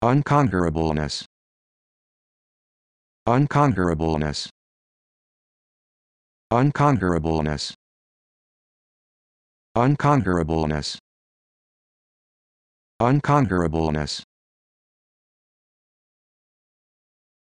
Unconquerableness. Unconquerableness. Unconquerableness. Unconquerableness. Unconquerableness.